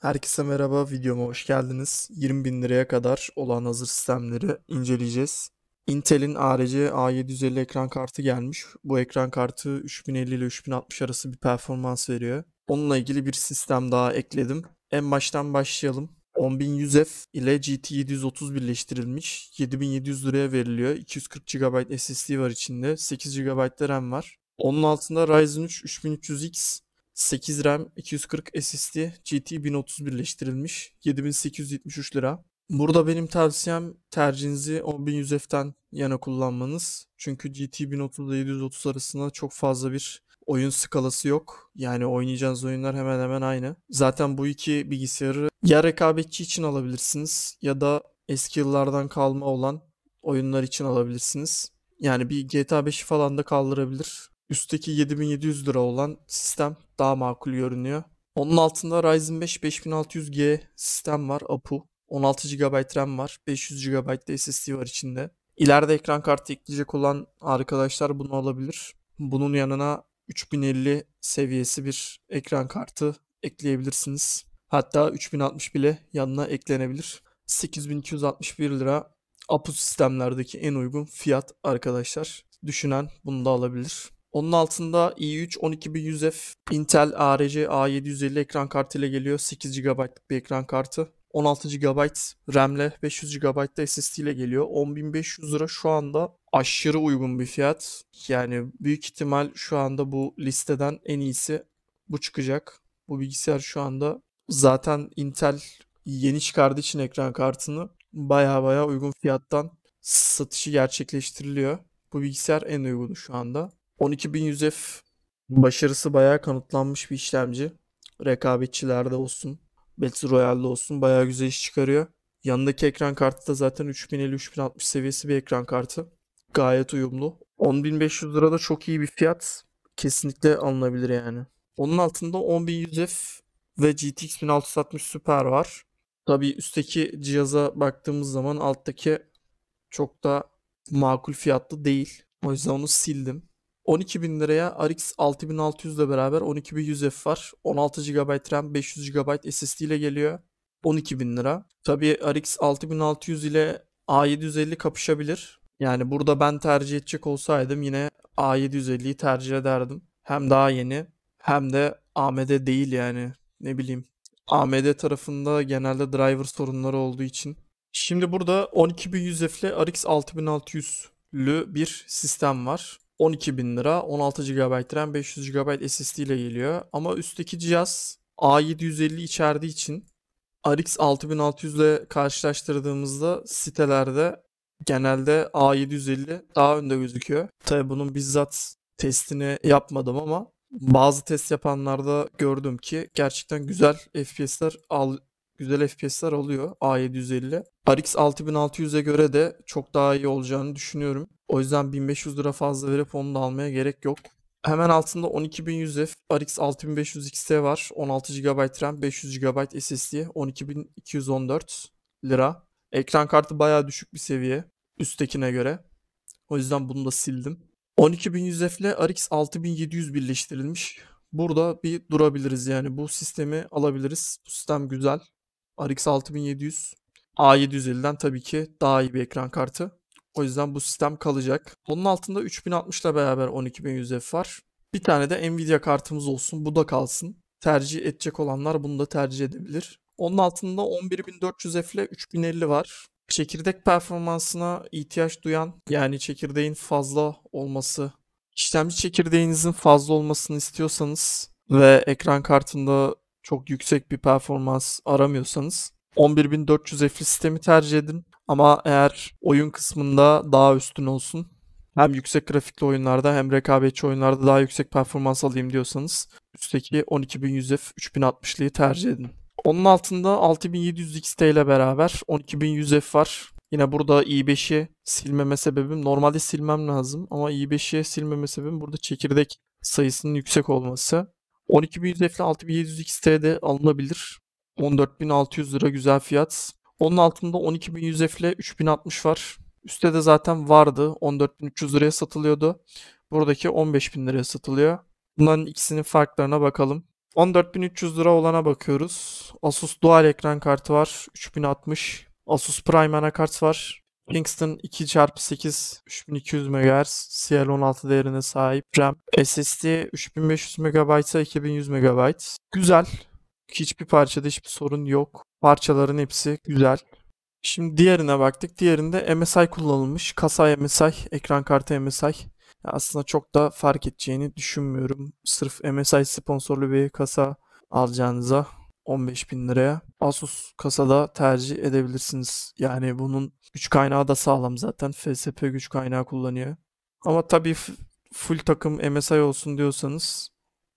Herkese merhaba, videoma hoş geldiniz. 20 bin liraya kadar olan hazır sistemleri inceleyeceğiz. Intel'in ARC A750 ekran kartı gelmiş. Bu ekran kartı 3050 ile 3060 arası bir performans veriyor. Onunla ilgili bir sistem daha ekledim. En baştan başlayalım. 10100F ile GT 730 birleştirilmiş. 7700 liraya veriliyor. 240 GB SSD var içinde. 8 GB RAM var. Onun altında Ryzen 3 3300X 8 RAM, 240 SSD, GT 1030 birleştirilmiş. 7873 lira. Burada benim tavsiyem tercihinizi 10100F'ten yana kullanmanız. Çünkü GT 1030 ile 730 arasında çok fazla bir oyun skalası yok. Yani oynayacağınız oyunlar hemen hemen aynı. Zaten bu iki bilgisayarı ya rekabetçi için alabilirsiniz ya da eski yıllardan kalma olan oyunlar için alabilirsiniz. Yani bir GTA 5'i falan da kaldırabilir. Üstteki 7700 lira olan sistem daha makul görünüyor. Onun altında Ryzen 5 5600G sistem var APU. 16 GB RAM var. 500 GB SSD var içinde. İleride ekran kartı ekleyecek olan arkadaşlar bunu alabilir. Bunun yanına 3050 seviyesi bir ekran kartı ekleyebilirsiniz. Hatta 3060 bile yanına eklenebilir. 8261 lira APU sistemlerdeki en uygun fiyat arkadaşlar. Düşünen bunu da alabilir. Onun altında i3 12100F Intel ARC A750 ekran kartıyla geliyor. 8 GB'lık bir ekran kartı. 16 GB RAM'le 500 GB da SSD ile geliyor. 10.500 lira şu anda aşırı uygun bir fiyat. Yani büyük ihtimal şu anda bu listeden en iyisi bu çıkacak. Bu bilgisayar şu anda zaten Intel yeni çıkardığı için ekran kartını baya baya uygun fiyattan satışı gerçekleştiriliyor. Bu bilgisayar en uygunu şu anda. 12100F başarısı bayağı kanıtlanmış bir işlemci. Rekabetçilerde olsun, Battle Royale'de olsun bayağı güzel iş çıkarıyor. Yanındaki ekran kartı da zaten 3050-3060 seviyesi bir ekran kartı. Gayet uyumlu. 10.500 lira da çok iyi bir fiyat. Kesinlikle alınabilir yani. Onun altında 10.100F ve GTX 1660 Super var. Tabii üstteki cihaza baktığımız zaman alttaki çok da makul fiyatlı değil. O yüzden onu sildim. 12 bin liraya RX 6600 ile beraber 12100 F var. 16 GB RAM 500 GB SSD ile geliyor. 12 bin lira. Tabii RX 6600 ile A750 kapışabilir. Yani burada ben tercih edecek olsaydım yine A750'yi tercih ederdim. Hem daha yeni hem de AMD değil yani ne bileyim. AMD tarafında genelde driver sorunları olduğu için. Şimdi burada 12100 F ile RX 6600'lü bir sistem var. 12 bin lira 16 GB RAM 500 GB SSD ile geliyor. Ama üstteki cihaz A750 içerdiği için RX 6600 ile karşılaştırdığımızda sitelerde genelde A750 daha önde gözüküyor. Tabi bunun bizzat testini yapmadım ama bazı test yapanlarda gördüm ki gerçekten güzel FPS'ler al güzel FPS'ler alıyor A750. RX 6600'e göre de çok daha iyi olacağını düşünüyorum. O yüzden 1500 lira fazla verip onu da almaya gerek yok. Hemen altında 12100F RX 6500 XT var. 16 GB RAM, 500 GB SSD, 12214 lira. Ekran kartı bayağı düşük bir seviye üsttekine göre. O yüzden bunu da sildim. 12100F ile RX 6700 birleştirilmiş. Burada bir durabiliriz yani bu sistemi alabiliriz. Bu sistem güzel. RX 6700 A750'den tabii ki daha iyi bir ekran kartı. O yüzden bu sistem kalacak. Onun altında 3060 ile beraber 12100 F var. Bir tane de Nvidia kartımız olsun. Bu da kalsın. Tercih edecek olanlar bunu da tercih edebilir. Onun altında 11400 F ile 3050 var. Çekirdek performansına ihtiyaç duyan yani çekirdeğin fazla olması, işlemci çekirdeğinizin fazla olmasını istiyorsanız ve ekran kartında çok yüksek bir performans aramıyorsanız 11.400 F sistemi tercih edin. Ama eğer oyun kısmında daha üstün olsun hem yüksek grafikli oyunlarda hem rekabetçi oyunlarda daha yüksek performans alayım diyorsanız üstteki 12100 F 3060'lıyı tercih edin. Onun altında 6700 XT ile beraber 12100 F var. Yine burada i5'i silmeme sebebim normalde silmem lazım ama i5'i silmeme sebebim burada çekirdek sayısının yüksek olması. 12100 F'le 6700 XT'de alınabilir. 14600 lira güzel fiyat. Onun altında 12100 F'le 3060 var. Üstte de zaten vardı. 14300 liraya satılıyordu. Buradaki 15000 liraya satılıyor. Bunların ikisinin farklarına bakalım. 14300 lira olana bakıyoruz. Asus dual ekran kartı var. 3060. Asus Prime anakart var. Kingston 2x8 3200 MHz CL16 değerine sahip. RAM SSD 3500 MB'a 2100 MB. Güzel. Hiçbir parçada hiçbir sorun yok. Parçaların hepsi güzel. Şimdi diğerine baktık. Diğerinde MSI kullanılmış. Kasa MSI, ekran kartı MSI. Aslında çok da fark edeceğini düşünmüyorum. Sırf MSI sponsorlu bir kasa alacağınıza 15 bin liraya Asus kasada tercih edebilirsiniz. Yani bunun güç kaynağı da sağlam zaten. FSP güç kaynağı kullanıyor. Ama tabii full takım MSI olsun diyorsanız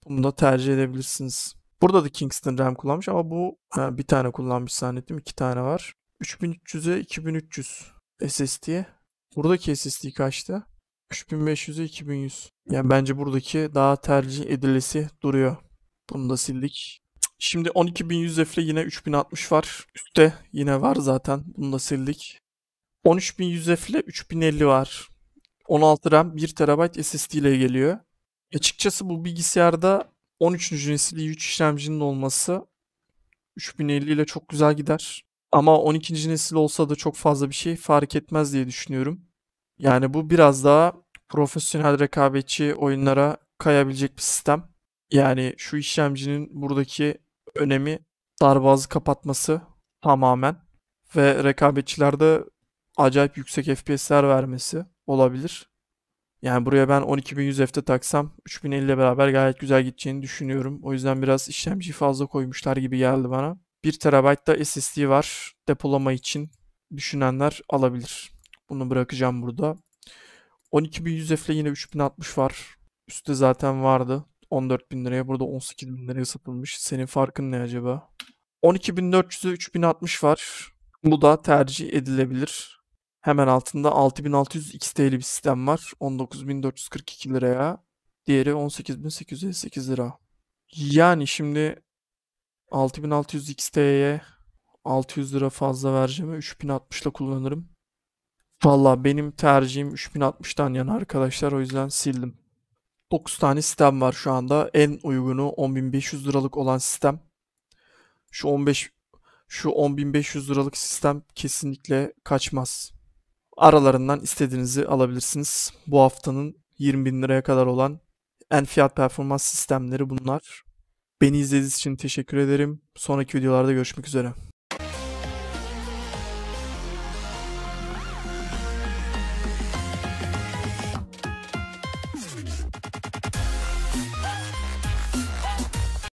bunu da tercih edebilirsiniz. Burada da Kingston RAM kullanmış ama bu ha, bir tane kullanmış zannettim. iki tane var. 3300'e 2300 SSD'ye. Buradaki SSD kaçtı? 3500'e 2100. Yani bence buradaki daha tercih edilesi duruyor. Bunu da sildik. Şimdi 12100 ile yine 3060 var. Üste yine var zaten. Bunu da sildik. 13100 ile 3050 var. 16 RAM 1 TB SSD ile geliyor. Açıkçası bu bilgisayarda 13. nesil i3 işlemcinin olması 3050 ile çok güzel gider. Ama 12. nesil olsa da çok fazla bir şey fark etmez diye düşünüyorum. Yani bu biraz daha profesyonel rekabetçi oyunlara kayabilecek bir sistem. Yani şu işlemcinin buradaki önemi darboğazı kapatması tamamen ve rekabetçilerde acayip yüksek FPS'ler vermesi olabilir. Yani buraya ben 12100 FT taksam 3050 ile beraber gayet güzel gideceğini düşünüyorum. O yüzden biraz işlemci fazla koymuşlar gibi geldi bana. 1 TB da SSD var. Depolama için düşünenler alabilir. Bunu bırakacağım burada. 12100 F ile yine 3060 var. Üstte zaten vardı. 14 bin liraya burada 18 bin liraya satılmış. Senin farkın ne acaba? 12.400'e 3060 var. Bu da tercih edilebilir. Hemen altında 6600 XT'li bir sistem var. 19.442 liraya. Diğeri 18.858 lira. Yani şimdi 6600 XT'ye 600 lira fazla vereceğime 3060 ile kullanırım. Valla benim tercihim 3060'tan yana arkadaşlar o yüzden sildim. 9 tane sistem var şu anda. En uygunu 10.500 liralık olan sistem. Şu 15 şu 10.500 liralık sistem kesinlikle kaçmaz. Aralarından istediğinizi alabilirsiniz. Bu haftanın 20.000 liraya kadar olan en fiyat performans sistemleri bunlar. Beni izlediğiniz için teşekkür ederim. Sonraki videolarda görüşmek üzere.